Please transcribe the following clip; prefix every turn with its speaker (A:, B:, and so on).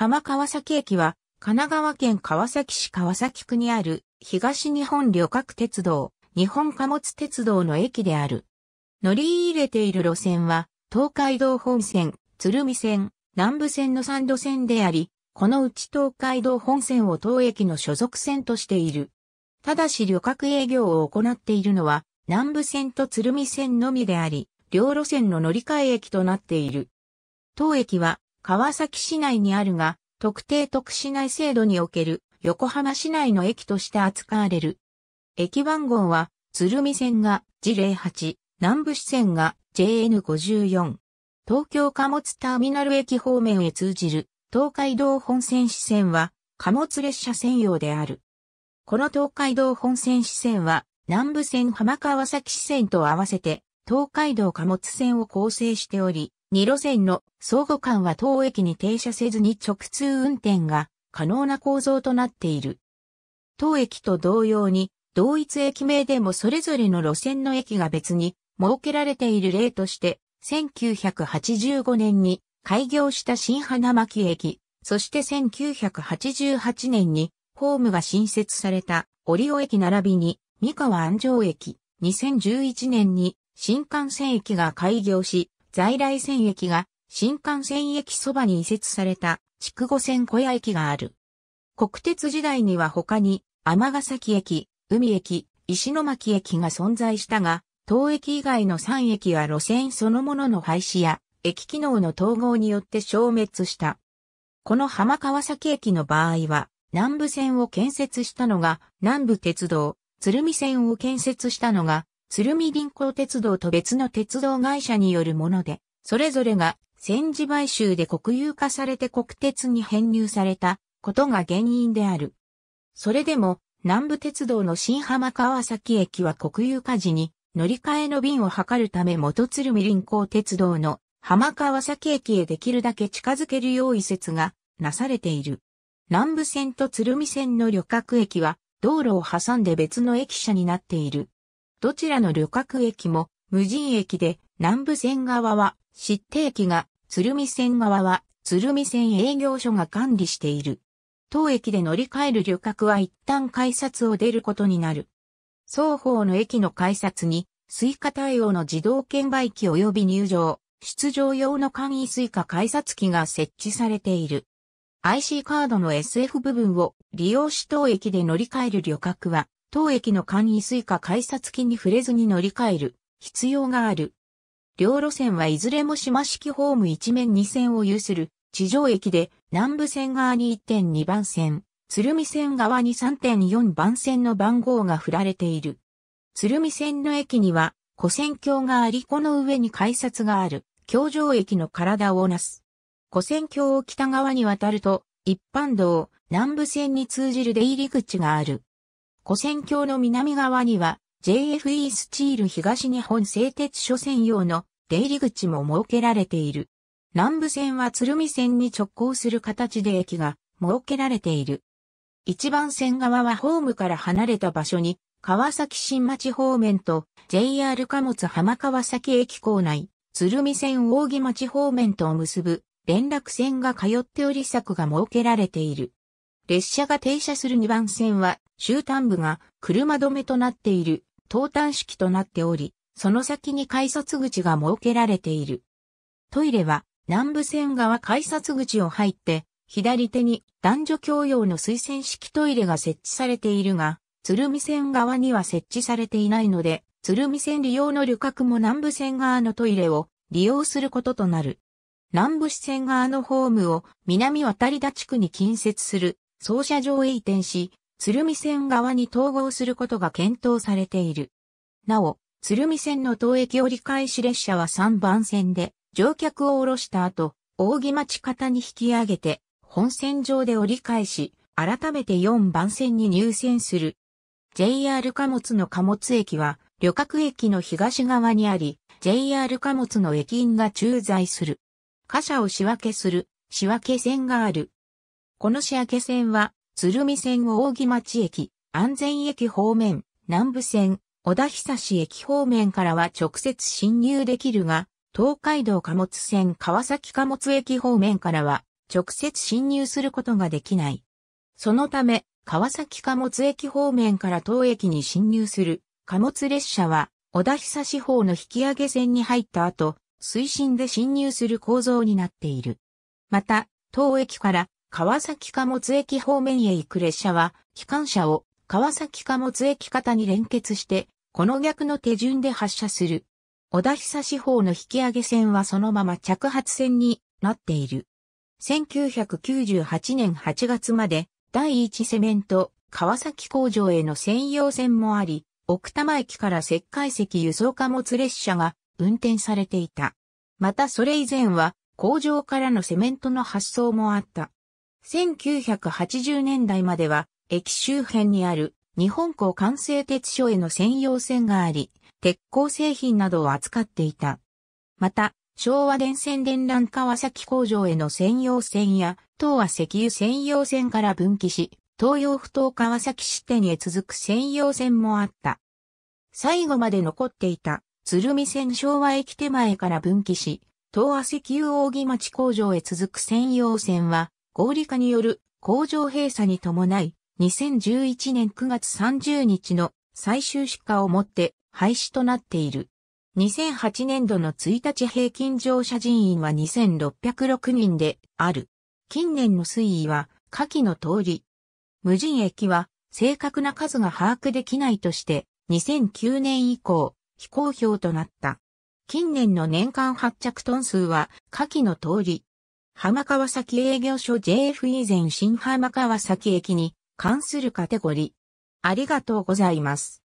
A: 浜川崎駅は、神奈川県川崎市川崎区にある東日本旅客鉄道、日本貨物鉄道の駅である。乗り入れている路線は、東海道本線、鶴見線、南部線の3路線であり、このうち東海道本線を当駅の所属線としている。ただし旅客営業を行っているのは、南部線と鶴見線のみであり、両路線の乗り換え駅となっている。当駅は川崎市内にあるが、特定特市内制度における横浜市内の駅として扱われる。駅番号は、鶴見線が G08、南部支線が JN54。東京貨物ターミナル駅方面へ通じる東海道本線支線は貨物列車専用である。この東海道本線支線は南部線浜川崎支線と合わせて東海道貨物線を構成しており、2路線の相互間は当駅に停車せずに直通運転が可能な構造となっている。当駅と同様に、同一駅名でもそれぞれの路線の駅が別に設けられている例として、1985年に開業した新花巻駅、そして1988年にホームが新設されたリ尾駅並びに三河安城駅、2011年に新幹線駅が開業し、在来線駅が新幹線駅そばに移設された筑後線小屋駅がある。国鉄時代には他に天ヶ崎駅、海駅、石巻駅が存在したが、当駅以外の3駅は路線そのものの廃止や駅機能の統合によって消滅した。この浜川崎駅の場合は、南部線を建設したのが南部鉄道、鶴見線を建設したのが鶴見銀行鉄道と別の鉄道会社によるもので、それぞれが戦時買収で国有化されて国鉄に編入されたことが原因である。それでも南部鉄道の新浜川崎駅は国有化時に乗り換えの便を図るため元鶴見臨港鉄道の浜川崎駅へできるだけ近づけるよう移設がなされている。南部線と鶴見線の旅客駅は道路を挟んで別の駅舎になっている。どちらの旅客駅も無人駅で、南部線側は湿地駅が、鶴見線側は鶴見線営業所が管理している。当駅で乗り換える旅客は一旦改札を出ることになる。双方の駅の改札に、スイカ対応の自動券売機及び入場、出場用の簡易スイカ改札機が設置されている。IC カードの SF 部分を利用し当駅で乗り換える旅客は、当駅の簡易スイカ改札機に触れずに乗り換える必要がある。両路線はいずれも島式ホーム一面二線を有する地上駅で南部線側に1.2番線、鶴見線側に3.4番線の番号が振られている。鶴見線の駅には古線橋がありこの上に改札がある橋上駅の体をなす。古線橋を北側に渡ると一般道南部線に通じる出入り口がある。古線橋の南側には JFE スチール東日本製鉄所専用の出入り口も設けられている。南部線は鶴見線に直行する形で駅が設けられている。一番線側はホームから離れた場所に川崎新町方面と JR 貨物浜川崎駅構内、鶴見線大木町方面とを結ぶ連絡線が通っており柵が設けられている。列車が停車する2番線は終端部が車止めとなっている、東端式となっており、その先に改札口が設けられている。トイレは南部線側改札口を入って、左手に男女共用の水洗式トイレが設置されているが、鶴見線側には設置されていないので、鶴見線利用の旅客も南部線側のトイレを利用することとなる。南部支線側のホームを南渡田地区に近接する操車場へ移転し、鶴見線側に統合することが検討されている。なお、鶴見線の東駅折り返し列車は3番線で、乗客を降ろした後、大木町方に引き上げて、本線上で折り返し、改めて4番線に入線する。JR 貨物の貨物駅は、旅客駅の東側にあり、JR 貨物の駅員が駐在する。貨車を仕分けする、仕分け線がある。この仕分け線は、鶴見線を扇町駅、安全駅方面、南部線、小田久志駅方面からは直接進入できるが、東海道貨物線川崎貨物駅方面からは直接進入することができない。そのため、川崎貨物駅方面から当駅に進入する貨物列車は、小田久志方の引き上げ線に入った後、推進で進入する構造になっている。また、当駅から川崎貨物駅方面へ行く列車は、機関車を川崎貨物駅方に連結して、この逆の手順で発車する。小田久志方の引き上げ線はそのまま着発線になっている。1998年8月まで第一セメント川崎工場への専用線もあり、奥多摩駅から石灰石輸送貨物列車が運転されていた。またそれ以前は工場からのセメントの発送もあった。1980年代までは、駅周辺にある日本港完成鉄所への専用線があり、鉄鋼製品などを扱っていた。また、昭和電線電覧川崎工場への専用線や、東亜石油専用線から分岐し、東洋不東川崎支店へ続く専用線もあった。最後まで残っていた、鶴見線昭和駅手前から分岐し、東亜石油大木町工場へ続く専用線は、合理化による工場閉鎖に伴い、2011年9月30日の最終出荷をもって廃止となっている。2008年度の1日平均乗車人員は2606人である。近年の推移は下記の通り。無人駅は正確な数が把握できないとして2009年以降非公表となった。近年の年間発着トン数は下記の通り。浜川崎営業所 JFE 前新浜川崎駅に関するカテゴリ。ありがとうございます。